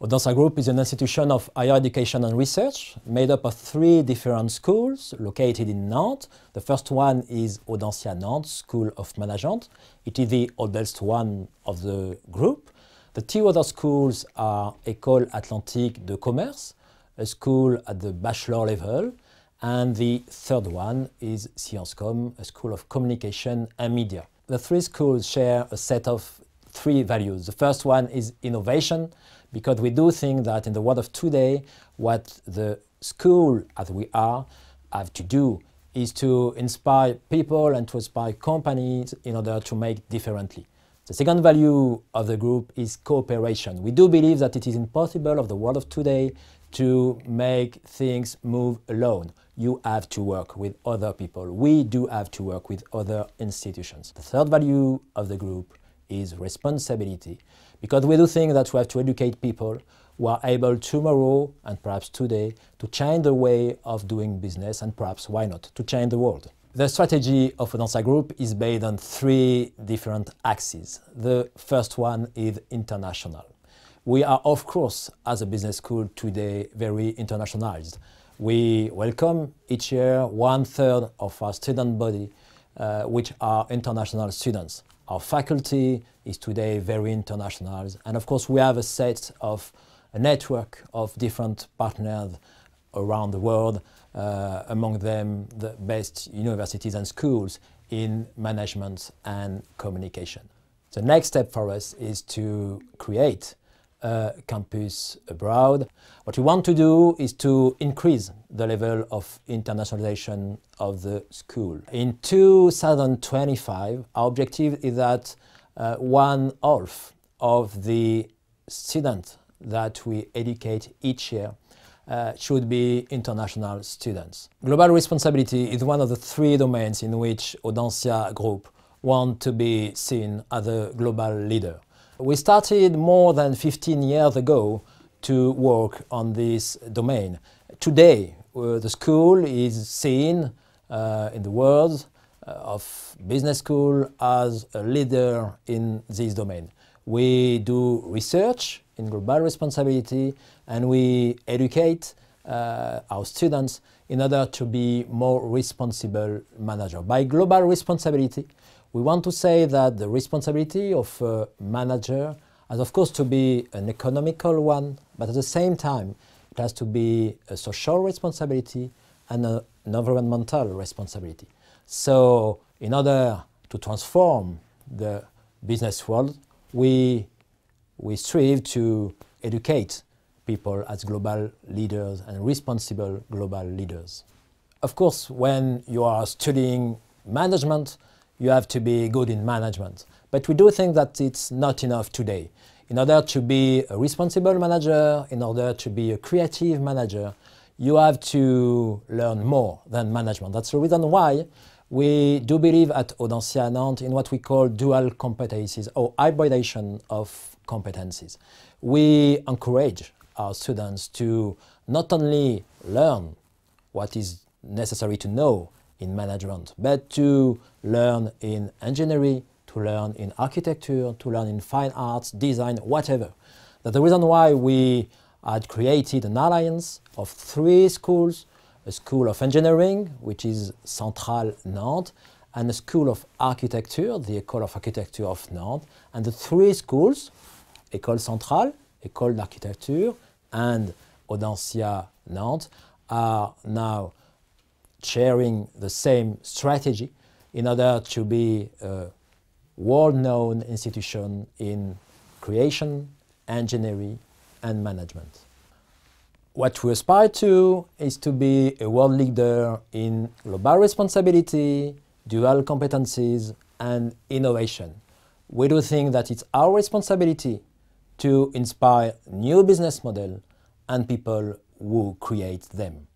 Odense Group is an institution of higher education and research made up of three different schools located in Nantes. The first one is Audencia Nantes School of Management. It is the oldest one of the group. The two other schools are École Atlantique de Commerce, a school at the bachelor level, and the third one is ScienceCom, a school of communication and media. The three schools share a set of three values. The first one is innovation, because we do think that in the world of today, what the school, as we are, have to do is to inspire people and to inspire companies in order to make differently. The second value of the group is cooperation. We do believe that it is impossible of the world of today to make things move alone. You have to work with other people. We do have to work with other institutions. The third value of the group is responsibility because we do think that we have to educate people who are able tomorrow and perhaps today to change the way of doing business and perhaps why not to change the world. The strategy of Odensa Group is based on three different axes. The first one is international. We are, of course, as a business school today, very internationalized. We welcome each year one third of our student body, uh, which are international students. Our faculty is today very internationalized, and of course, we have a set of a network of different partners around the world, uh, among them the best universities and schools in management and communication. The next step for us is to create a campus abroad. What we want to do is to increase the level of internationalization of the school. In 2025, our objective is that uh, one half of the students that we educate each year uh, should be international students. Global responsibility is one of the three domains in which Audencia Group want to be seen as a global leader. We started more than 15 years ago to work on this domain. Today, uh, the school is seen uh, in the world uh, of business school as a leader in this domain. We do research, in global responsibility, and we educate uh, our students in order to be more responsible manager. By global responsibility, we want to say that the responsibility of a manager has of course to be an economical one, but at the same time, it has to be a social responsibility and a, an environmental responsibility. So in order to transform the business world, we we strive to educate people as global leaders and responsible global leaders. Of course, when you are studying management, you have to be good in management. But we do think that it's not enough today. In order to be a responsible manager, in order to be a creative manager, you have to learn more than management. That's the reason why we do believe at Audencia Nantes in what we call dual competencies or hybridization of competencies. We encourage our students to not only learn what is necessary to know in management, but to learn in engineering, to learn in architecture, to learn in fine arts, design, whatever. That's the reason why we had created an alliance of three schools, a school of engineering, which is Centrale Nantes, and a school of architecture, the École of Architecture of Nantes, and the three schools École Centrale, École d'Architecture, and Audencia Nantes are now sharing the same strategy in order to be a world-known institution in creation, engineering, and management. What we aspire to is to be a world leader in global responsibility, dual competencies, and innovation. We do think that it's our responsibility to inspire new business model and people who create them.